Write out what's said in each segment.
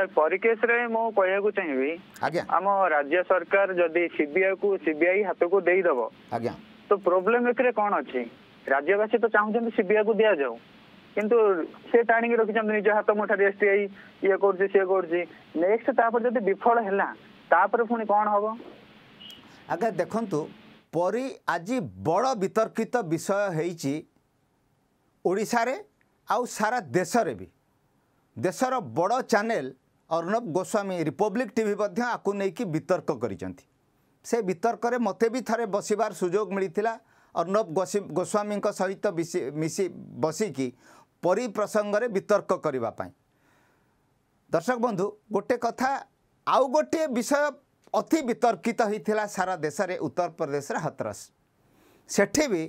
sir ପରିକେଶରେ ମୁଁ କହିବାକୁ ଚାହିଁବି ଆଜ୍ଞା ଆମ ରାଜ୍ୟ ସରକାର ଯଦି ସିବିଆଇ କୁ ସିବିଆଇ ହାତକୁ ଦେଇଦେବ ଆଜ୍ଞା ତ ପ୍ରୋବ୍ଲେମ ଏଥିରେ କଣ ଅଛି ରାଜ୍ୟବାସୀ ତ ଚାହୁଁଛନ୍ତି ସିବିଆଇ କୁ ଦିଆଯାଉ କିନ୍ତୁ ସେ ଟାଣିକି ରଖିଛନ୍ତି ନିଜ ହାତ ମୁଠାରେ ଏସଟିଆଇ ଇଏ କରୁଛି ସିଏ କରୁଛି ନେକ୍ସଟ ତାପରେ ଯଦି ବିଫଳ ହେଲା ତାପରେ ପୁଣି କଣ ହବ ଆଜ୍ଞା ଦେଖନ୍ତୁ ପରି ଆଜି ବଡ଼ ବିତର୍କିତ ବିଷୟ ହେଇଛି ଓଡ଼ିଶାରେ ଆଉ ସାରା ଦେଶରେ ବି ଦେଶର ବଡ଼ channel Arnab Goswami Republic team आउनैक वितर्क गरि वितर्क मतेबी थोरै बसबार सुझो मिति अर्णव गोस्वामी सहित मिसी मिसि बसिक परिप्रसङ्गर वितर्क दर्शक बंधु गोटे कथा आउ गोटे विषय अति वितर्कित हुन्छ सारा देश देशले उत्तर प्रदेश र हतरस सठी वि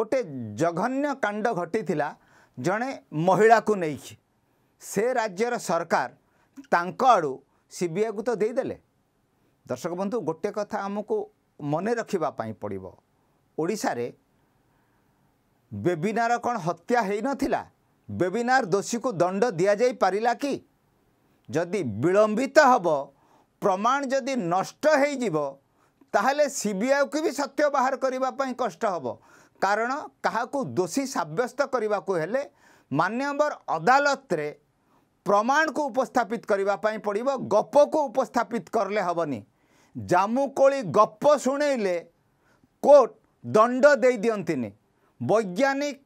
गटे जघन्य महिला को जन महिलाको नै सज्यर सरकार ତାଙ୍କ ଆଡ଼ୁ ସିବିଆଇକୁ ତ ଦେଇଦେଲେ ଦର୍ଶକ ବନ୍ଧୁ ଗୋଟିଏ କଥା ଆମକୁ ମନେ ରଖିବା ପାଇଁ ପଡ଼ିବ ଓଡ଼ିଶାରେ ବେବିନାର କ'ଣ ହତ୍ୟା ହୋଇନଥିଲା ବେବିନାର ଦୋଷୀକୁ ଦଣ୍ଡ ଦିଆଯାଇପାରିଲା କି ଯଦି ବିଳମ୍ବିତ ହେବ ପ୍ରମାଣ ଯଦି ନଷ୍ଟ ହୋଇଯିବ ତାହେଲେ ସିବିଆଇକୁ ବି ସତ୍ୟ ବାହାର କରିବା ପାଇଁ କଷ୍ଟ ହେବ କାରଣ କାହାକୁ ଦୋଷୀ ସାବ୍ୟସ୍ତ କରିବାକୁ ହେଲେ ମାନ୍ୟବର ଅଦାଲତରେ ପ୍ରମାଣକୁ ଉପସ୍ଥାପିତ କରିବା ପାଇଁ ପଡ଼ିବ ଗପକୁ ଉପସ୍ଥାପିତ କଲେ ହେବନି ଜାମୁକୋଳି ଗପ ଶୁଣେଇଲେ କୋର୍ଟ ଦଣ୍ଡ ଦେଇଦିଅନ୍ତିନି ବୈଜ୍ଞାନିକ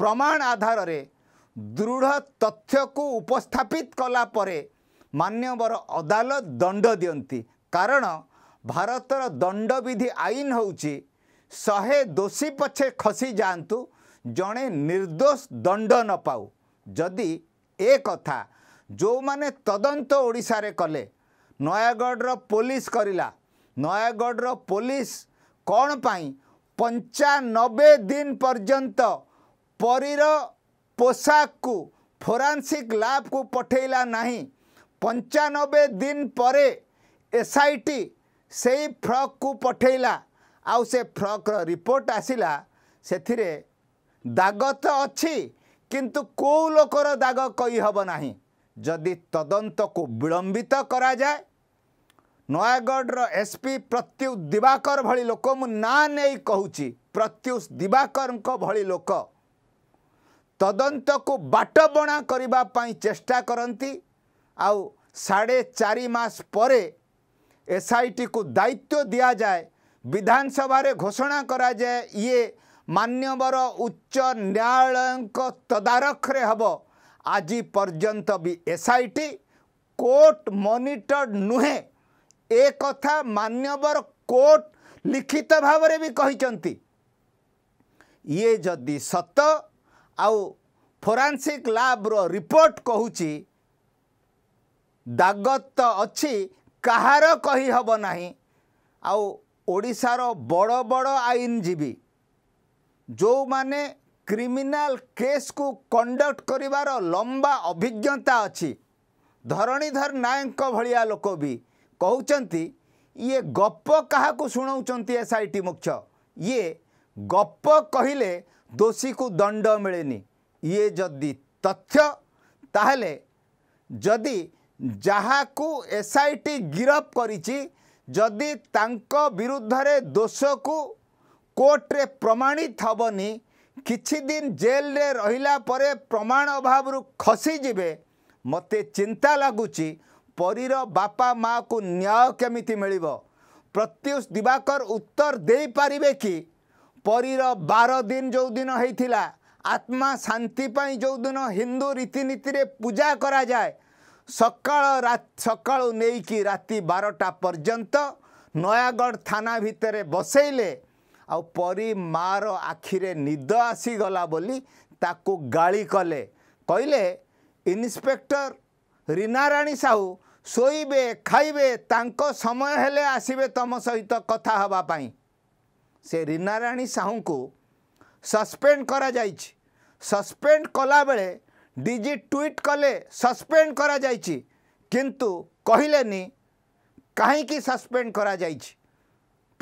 ପ୍ରମାଣ ଆଧାରରେ ଦୃଢ଼ ତଥ୍ୟକୁ ଉପସ୍ଥାପିତ କଲା ପରେ ମାନ୍ୟବର ଅଦାଲତ ଦଣ୍ଡ ଦିଅନ୍ତି କାରଣ ଭାରତର ଦଣ୍ଡବିଧି ଆଇନ ହେଉଛି ଶହେ ଦୋଷୀ ପଛେ ଖସି ଯାଆନ୍ତୁ ଜଣେ ନିର୍ଦ୍ଦୋଷ ଦଣ୍ଡ ନ ପାଉ ଯଦି ଏ କଥା ଯେଉଁମାନେ ତଦନ୍ତ ଓଡ଼ିଶାରେ କଲେ ନୟାଗଡ଼ର ପୋଲିସ କରିଲା ନୟାଗଡ଼ର ପୋଲିସ କ'ଣ ପାଇଁ ପଞ୍ଚାନବେ ଦିନ ପର୍ଯ୍ୟନ୍ତ ପରୀର ପୋଷାକକୁ ଫୋରାନ୍ସିକ୍ ଲ୍ୟାବ୍କୁ ପଠାଇଲା ନାହିଁ ପଞ୍ଚାନବେ ଦିନ ପରେ ଏସ୍ ଆଇ ଟି ସେଇ ଫ୍ରକ୍କୁ ପଠାଇଲା ଆଉ ସେ ଫ୍ରକ୍ର ରିପୋର୍ଟ ଆସିଲା ସେଥିରେ ଦାଗ ତ ଅଛି କିନ୍ତୁ କେଉଁ ଲୋକର ଦାଗ କହି ହେବ ନାହିଁ ଯଦି ତଦନ୍ତକୁ ବିଳମ୍ବିତ କରାଯାଏ ନୟାଗଡ଼ର ଏସ୍ପି ପ୍ରତ୍ୟୁଷ ଦିବାକର ଭଳି ଲୋକ ମୁଁ ନାଁ ନେଇ କହୁଛି ପ୍ରତ୍ୟୁଷ ଦିବାକରଙ୍କ ଭଳି ଲୋକ ତଦନ୍ତକୁ ବାଟବଣା କରିବା ପାଇଁ ଚେଷ୍ଟା କରନ୍ତି ଆଉ ସାଢ଼େ ଚାରି ମାସ ପରେ ଏସ୍ଆଇଟିକୁ ଦାୟିତ୍ୱ ଦିଆଯାଏ ବିଧାନସଭାରେ ଘୋଷଣା କରାଯାଏ ଇଏ ମାନ୍ୟବର ଉଚ୍ଚ ନ୍ୟାୟାଳୟଙ୍କ ତଦାରଖରେ ହେବ ଆଜି ପର୍ଯ୍ୟନ୍ତ ବି S I T court monitor ନୁହେଁ ଏ କଥା ମାନ୍ୟବର କୋର୍ଟ ଲିଖିତ ଭାବରେ ବି କହିଛନ୍ତି ଇଏ ଯଦି ସତ ଆଉ ଫୋରାନ୍ସିକ୍ ଲ୍ୟାବ୍ର ରିପୋର୍ଟ କହୁଛି ଦାଗ ତ ଅଛି କାହାର କହି ହେବ ନାହିଁ ଆଉ ଓଡ଼ିଶାର ବଡ଼ ବଡ଼ ଆଇନଜୀବୀ ଯେଉଁମାନେ କ୍ରିମିନାଲ କେସ୍କୁ କଣ୍ଡକ୍ଟ କରିବାର ଲମ୍ବା ଅଭିଜ୍ଞତା ଅଛି ଧରଣୀଧର ନାୟକଙ୍କ ଭଳିଆ ଲୋକ ବି କହୁଛନ୍ତି ଇଏ ଗପ କାହାକୁ ଶୁଣାଉଛନ୍ତି ଏସ୍ ଆଇ ଟି ମୁଖ୍ୟ ଇଏ ଗପ କହିଲେ ଦୋଷୀକୁ ଦଣ୍ଡ ମିଳେନି ଇଏ ଯଦି ତଥ୍ୟ ତାହେଲେ ଯଦି ଯାହାକୁ ଏସ୍ ଆଇ ଟି ଗିରଫ କରିଛି ଯଦି ତାଙ୍କ ବିରୁଦ୍ଧରେ ଦୋଷକୁ କୋର୍ଟରେ ପ୍ରମାଣିତ ହେବନି କିଛି ଦିନ ଜେଲରେ ରହିଲା ପରେ ପ୍ରମାଣ ଅଭାବରୁ ଖସିଯିବେ ମୋତେ ଚିନ୍ତା ଲାଗୁଛି ପରୀର ବାପା ମାଆକୁ ନ୍ୟାୟ କେମିତି ମିଳିବ ପ୍ରତ୍ୟୁଷ ଦିବାକର ଉତ୍ତର ଦେଇପାରିବେ କି ପରୀର ବାର ଦିନ ଯେଉଁ ଦିନ ହେଇଥିଲା ଆତ୍ମା ଶାନ୍ତି ପାଇଁ ଯେଉଁଦିନ ହିନ୍ଦୁ ରୀତିନୀତିରେ ପୂଜା କରାଯାଏ ସକାଳ ସକାଳୁ ନେଇକି ରାତି ବାରଟା ପର୍ଯ୍ୟନ୍ତ ନୟାଗଡ଼ ଥାନା ଭିତରେ ବସେଇଲେ ଆଉ ପରି ମାଆର ଆଖିରେ ନିଦ ଆସିଗଲା ବୋଲି ତାକୁ ଗାଳି କଲେ କହିଲେ ଇନ୍ସପେକ୍ଟର ରୀନାରାଣୀ ସାହୁ ଶୋଇବେ ଖାଇବେ ତାଙ୍କ ସମୟ ହେଲେ ଆସିବେ ତୁମ ସହିତ କଥା ହେବା ପାଇଁ ସେ ରୀନାରାଣୀ ସାହୁଙ୍କୁ ସସ୍ପେଣ୍ଡ କରାଯାଇଛି ସସ୍ପେଣ୍ଡ କଲାବେଳେ ଡିଜି ଟୁଇଟ୍ କଲେ ସସ୍ପେଣ୍ଡ କରାଯାଇଛି କିନ୍ତୁ କହିଲେନି କାହିଁକି ସସ୍ପେଣ୍ଡ କରାଯାଇଛି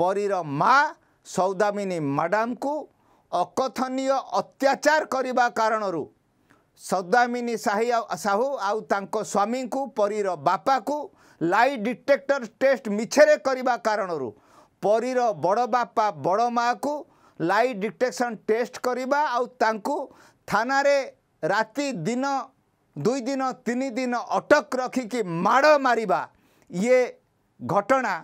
ପରୀର ମାଆ ସୌଦାମିନୀ ମ୍ୟାଡ଼ାମ୍ଙ୍କୁ ଅକଥନୀୟ ଅତ୍ୟାଚାର କରିବା କାରଣରୁ ସୌଦାମିନୀ ସାହି ସାହୁ ଆଉ ତାଙ୍କ ସ୍ୱାମୀଙ୍କୁ ପରୀର ବାପାକୁ ଲାଇ ଡିଟେକ୍ଟର ଟେଷ୍ଟ ମିଛରେ କରିବା କାରଣରୁ ପରୀର ବଡ଼ ବାପା ବଡ଼ ମାଆକୁ ଲାଇ ଡିଟେକ୍ସନ୍ ଟେଷ୍ଟ କରିବା ଆଉ ତାଙ୍କୁ ଥାନାରେ ରାତି ଦିନ ଦୁଇ ଦିନ ତିନି ଦିନ ଅଟକ ରଖିକି ମାଡ଼ ମାରିବା ଇଏ ଘଟଣା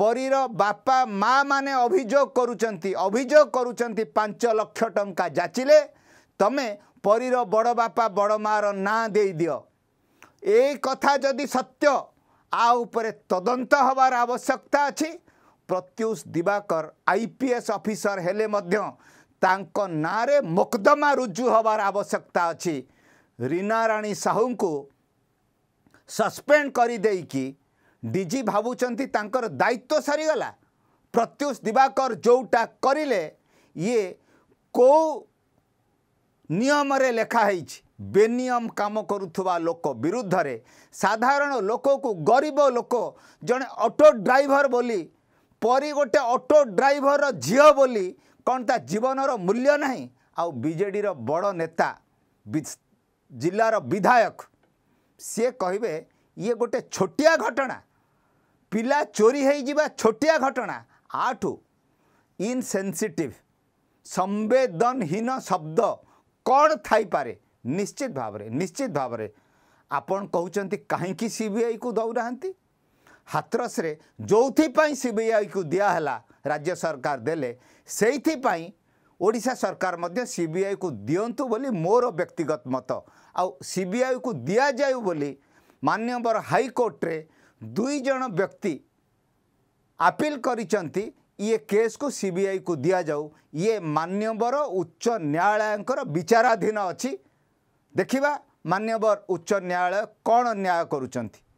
ପରୀର ବାପା ମା' ମାନେ ଅଭିଯୋଗ କରୁଛନ୍ତି ଅଭିଯୋଗ କରୁଛନ୍ତି ପାଞ୍ଚ ଲକ୍ଷ ଟଙ୍କା ଯାଚିଲେ ତମେ ପରୀର ବଡ଼ ବାପା ବଡ଼ ମାଆର ନାଁ ଦେଇଦିଅ ଏଇ କଥା ଯଦି ସତ୍ୟ ଆ ଉପରେ ତଦନ୍ତ ହେବାର ଆବଶ୍ୟକତା ଅଛି Pratyush Dibakar I P S officer ହେଲେ ମଧ୍ୟ ତାଙ୍କ ନାଁରେ ମକଦ୍ଦମା ରୁଜୁ ହେବାର ଆବଶ୍ୟକତା ଅଛି ରୀନାରାଣୀ ସାହୁଙ୍କୁ ସସ୍ପେଣ୍ଡ କରିଦେଇକି ଡିଜି ଭାବୁଛନ୍ତି ତାଙ୍କର ଦାୟିତ୍ୱ ସରିଗଲା ପ୍ରତ୍ୟୁଷ ଦିବାକର ଯେଉଁଟା କରିଲେ ଇଏ କେଉଁ ନିୟମରେ ଲେଖା ହେଇଛି ବେନିୟମ କାମ କରୁଥିବା ଲୋକ ବିରୁଦ୍ଧରେ ସାଧାରଣ ଲୋକକୁ ଗରିବ ଲୋକ ଜଣେ ଅଟୋ ଡ୍ରାଇଭର ବୋଲି ପରି ଗୋଟେ ଅଟୋ ଡ୍ରାଇଭରର ଝିଅ ବୋଲି କ'ଣ ତା ଜୀବନର ମୂଲ୍ୟ ନାହିଁ ଆଉ ବିଜେଡ଼ିର ବଡ଼ ନେତା ଜିଲ୍ଲାର ବିଧାୟକ ସିଏ କହିବେ ଇଏ ଗୋଟେ ଛୋଟିଆ ଘଟଣା ପିଲା ଚୋରି ହେଇଯିବା ଛୋଟିଆ ଘଟଣା ଆଠୁ ଇନସେନ୍ସିଟିଭ ସମ୍ବେଦନହୀନ ଶବ୍ଦ କ'ଣ ଥାଇପାରେ ନିଶ୍ଚିତ ଭାବରେ ନିଶ୍ଚିତ ଭାବରେ ଆପଣ କହୁଛନ୍ତି କାହିଁକି ସିବିଆଇକୁ ଦେଉନାହାନ୍ତି ହାତରସରେ ଯେଉଁଥିପାଇଁ ସିବିଆଇକୁ ଦିଆହେଲା ରାଜ୍ୟ ସରକାର ଦେଲେ ସେଇଥିପାଇଁ ଓଡ଼ିଶା ସରକାର ମଧ୍ୟ ସିବିଆଇକୁ ଦିଅନ୍ତୁ ବୋଲି ମୋର ବ୍ୟକ୍ତିଗତ ମତ ଆଉ ସିବିଆଇକୁ ଦିଆଯାଉ ବୋଲି ମାନ୍ୟବର ହାଇକୋର୍ଟରେ ଦୁଇଜଣ ବ୍ୟକ୍ତି ଆପିଲ୍ କରିଛନ୍ତି ଇଏ କେସ୍କୁ ସିବିଆଇକୁ ଦିଆଯାଉ ଇଏ ମାନ୍ୟବର ଉଚ୍ଚ ନ୍ୟାୟାଳୟଙ୍କର ବିଚାରାଧୀନ ଅଛି ଦେଖିବା ମାନ୍ୟବର ଉଚ୍ଚ ନ୍ୟାୟାଳୟ କ'ଣ ନ୍ୟାୟ କରୁଛନ୍ତି